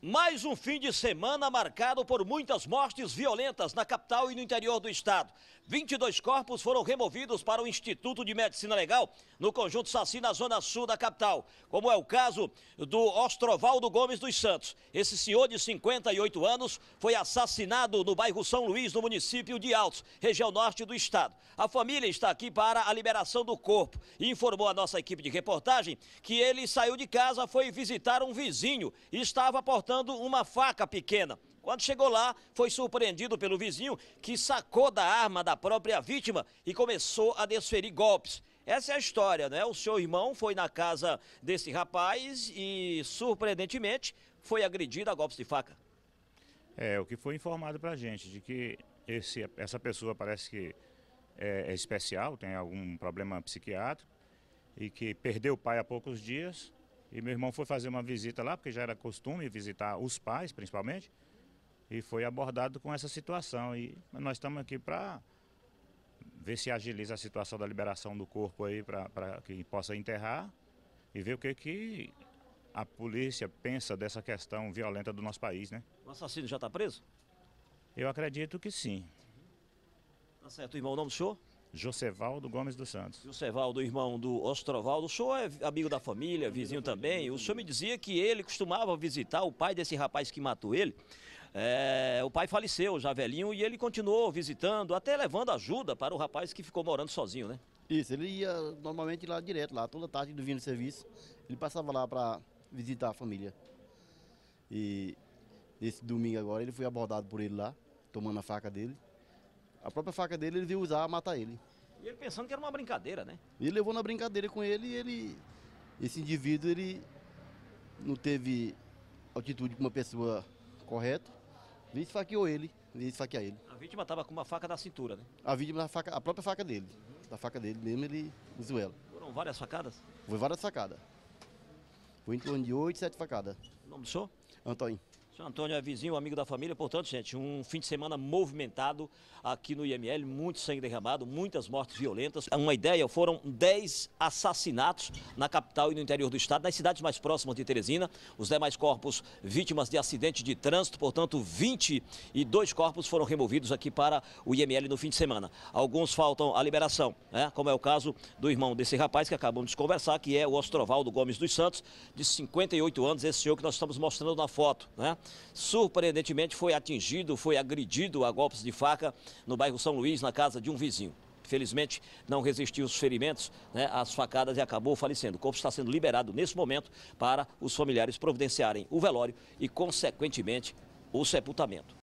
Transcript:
Mais um fim de semana marcado por muitas mortes violentas na capital e no interior do estado. 22 corpos foram removidos para o Instituto de Medicina Legal no conjunto Saci, na zona sul da capital, como é o caso do Ostrovaldo Gomes dos Santos. Esse senhor de 58 anos foi assassinado no bairro São Luís, no município de Altos, região norte do estado. A família está aqui para a liberação do corpo e informou a nossa equipe de reportagem que ele saiu de casa, foi visitar um vizinho e estava portando portando uma faca pequena. Quando chegou lá, foi surpreendido pelo vizinho que sacou da arma da própria vítima e começou a desferir golpes. Essa é a história, né? O seu irmão foi na casa desse rapaz e, surpreendentemente, foi agredido a golpes de faca. É, o que foi informado pra gente, de que esse, essa pessoa parece que é, é especial, tem algum problema psiquiátrico e que perdeu o pai há poucos dias e meu irmão foi fazer uma visita lá, porque já era costume visitar os pais, principalmente, e foi abordado com essa situação. E nós estamos aqui para ver se agiliza a situação da liberação do corpo aí para que possa enterrar e ver o que, que a polícia pensa dessa questão violenta do nosso país, né? O assassino já está preso? Eu acredito que sim. Tá certo, irmão. O nome do senhor? Josevaldo Gomes dos Santos. Josevaldo, irmão do Ostrovaldo, o senhor é amigo da família, vizinho também. O senhor me dizia que ele costumava visitar o pai desse rapaz que matou ele. É, o pai faleceu já velhinho e ele continuou visitando, até levando ajuda para o rapaz que ficou morando sozinho, né? Isso, ele ia normalmente lá direto, lá toda tarde do vinho de serviço. Ele passava lá para visitar a família. E esse domingo agora ele foi abordado por ele lá, tomando a faca dele. A própria faca dele ele veio usar a matar ele. E ele pensando que era uma brincadeira, né? ele levou na brincadeira com ele e ele. Esse indivíduo, ele não teve atitude com uma pessoa correta. Nem esfaqueou ele, e esfaquear ele. A vítima estava com uma faca da cintura, né? A vítima, a, faca, a própria faca dele. Uhum. Da faca dele mesmo, ele usou ela. Foram várias facadas? Foi várias facadas. Foi em torno de oito, sete facadas. O nome do senhor? Antônio. Seu Antônio é vizinho, amigo da família, portanto, gente, um fim de semana movimentado aqui no IML, muito sangue derramado, muitas mortes violentas. É uma ideia, foram 10 assassinatos na capital e no interior do estado, nas cidades mais próximas de Teresina. Os demais corpos vítimas de acidente de trânsito, portanto, 22 corpos foram removidos aqui para o IML no fim de semana. Alguns faltam a liberação, né? como é o caso do irmão desse rapaz que acabamos de conversar, que é o Ostrovaldo Gomes dos Santos, de 58 anos, esse senhor que nós estamos mostrando na foto, né? surpreendentemente foi atingido, foi agredido a golpes de faca no bairro São Luís, na casa de um vizinho. Felizmente, não resistiu aos ferimentos, né, às facadas e acabou falecendo. O corpo está sendo liberado nesse momento para os familiares providenciarem o velório e, consequentemente, o sepultamento.